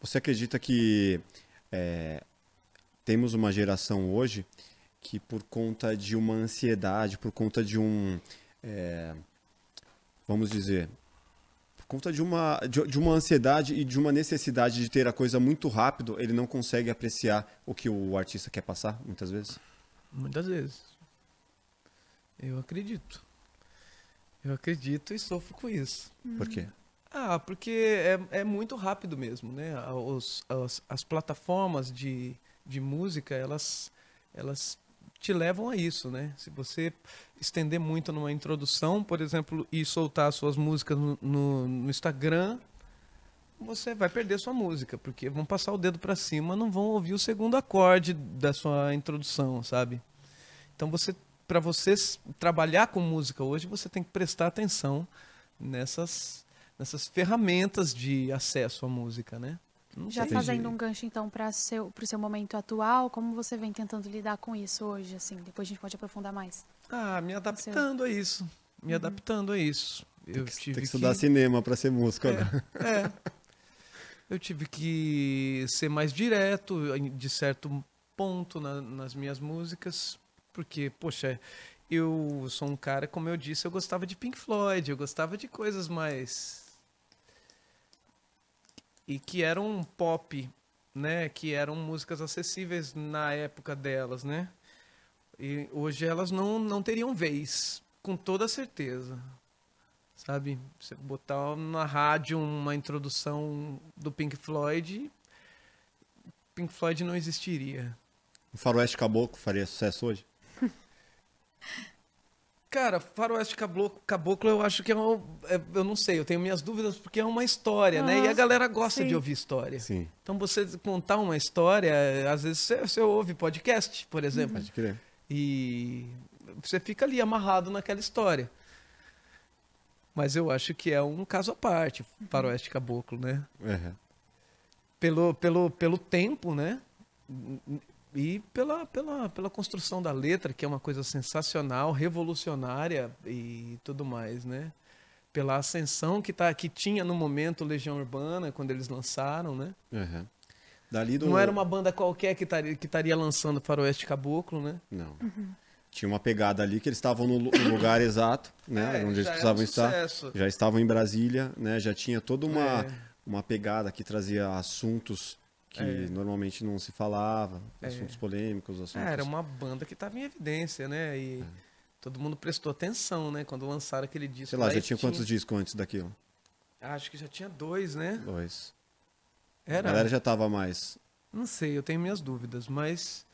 Você acredita que é, temos uma geração hoje que por conta de uma ansiedade, por conta de um, é, vamos dizer, por conta de uma, de, de, uma ansiedade e de uma necessidade de ter a coisa muito rápido, ele não consegue apreciar o que o artista quer passar, muitas vezes? Muitas vezes. Eu acredito. Eu acredito e sofro com isso. Por quê? Ah, porque é, é muito rápido mesmo, né? Os, as, as plataformas de, de música, elas, elas te levam a isso, né? Se você estender muito numa introdução, por exemplo, e soltar suas músicas no, no, no Instagram, você vai perder sua música, porque vão passar o dedo para cima, não vão ouvir o segundo acorde da sua introdução, sabe? Então você para você trabalhar com música hoje, você tem que prestar atenção nessas nessas ferramentas de acesso à música, né? Não Já fazendo um gancho então para seu pro seu momento atual, como você vem tentando lidar com isso hoje, assim? Depois a gente pode aprofundar mais. Ah, me adaptando seu... a isso, me uhum. adaptando a isso. Eu tem que, tive tem que estudar que... cinema para ser músico. É, né? é. Eu tive que ser mais direto de certo ponto na, nas minhas músicas, porque poxa, eu sou um cara, como eu disse, eu gostava de Pink Floyd, eu gostava de coisas mais e que eram um pop, né, que eram músicas acessíveis na época delas, né? E hoje elas não, não teriam vez, com toda certeza. Sabe? Você botar na rádio uma introdução do Pink Floyd, Pink Floyd não existiria. O Faroeste Caboclo faria sucesso hoje? Cara, Faroeste Caboclo, eu acho que é um. É, eu não sei, eu tenho minhas dúvidas, porque é uma história, né? E a galera gosta sim. de ouvir história. Sim. Então você contar uma história, às vezes você, você ouve podcast, por exemplo. Uhum. Pode crer. E você fica ali amarrado naquela história. Mas eu acho que é um caso à parte, uhum. Faroeste Caboclo, né? Uhum. Pelo, pelo, pelo tempo, né? e pela, pela, pela construção da letra, que é uma coisa sensacional, revolucionária e tudo mais, né? Pela ascensão que, tá, que tinha no momento Legião Urbana, quando eles lançaram, né? Uhum. Dali do... Não era uma banda qualquer que estaria que taria lançando Faroeste Caboclo, né? Não. Uhum. Tinha uma pegada ali que eles estavam no, lugar exato, né? É, onde eles precisavam um estar. Já estavam em Brasília, né? Já tinha toda uma, é. uma pegada que trazia assuntos que é. normalmente não se falava, é. assuntos é. polêmicos, assuntos... É, era uma banda que estava em evidência, né? E é. todo mundo prestou atenção, né? Quando lançaram aquele disco. Sei lá, já tinha, tinha quantos discos antes daquilo? Acho que já tinha dois, né? Dois. Era. A galera já tava mais. Não sei, eu tenho minhas dúvidas, mas.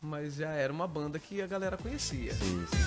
Mas já era uma banda que a galera conhecia. Sim, sim.